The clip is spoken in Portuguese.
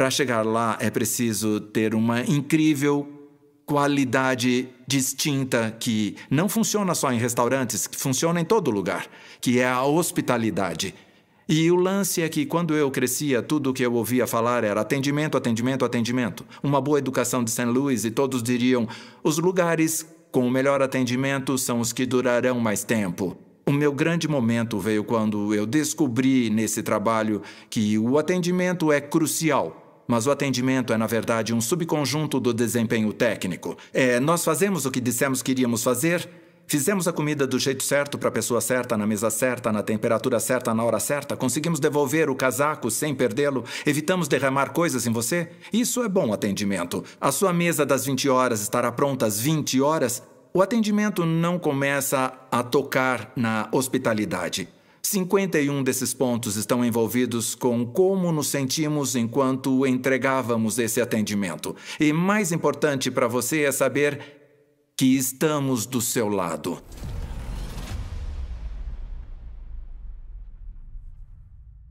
Para chegar lá é preciso ter uma incrível qualidade distinta que não funciona só em restaurantes, que funciona em todo lugar, que é a hospitalidade. E o lance é que quando eu crescia, tudo o que eu ouvia falar era atendimento, atendimento, atendimento. Uma boa educação de St. Louis e todos diriam: os lugares com o melhor atendimento são os que durarão mais tempo. O meu grande momento veio quando eu descobri nesse trabalho que o atendimento é crucial mas o atendimento é, na verdade, um subconjunto do desempenho técnico. É, nós fazemos o que dissemos que iríamos fazer, Fizemos a comida do jeito certo para a pessoa certa, na mesa certa, na temperatura certa, na hora certa. Conseguimos devolver o casaco sem perdê-lo. Evitamos derramar coisas em você. Isso é bom atendimento. A sua mesa das 20 horas estará pronta às 20 horas. O atendimento não começa a tocar na hospitalidade. 51 desses pontos estão envolvidos com como nos sentimos enquanto entregávamos esse atendimento. E mais importante para você é saber que estamos do seu lado.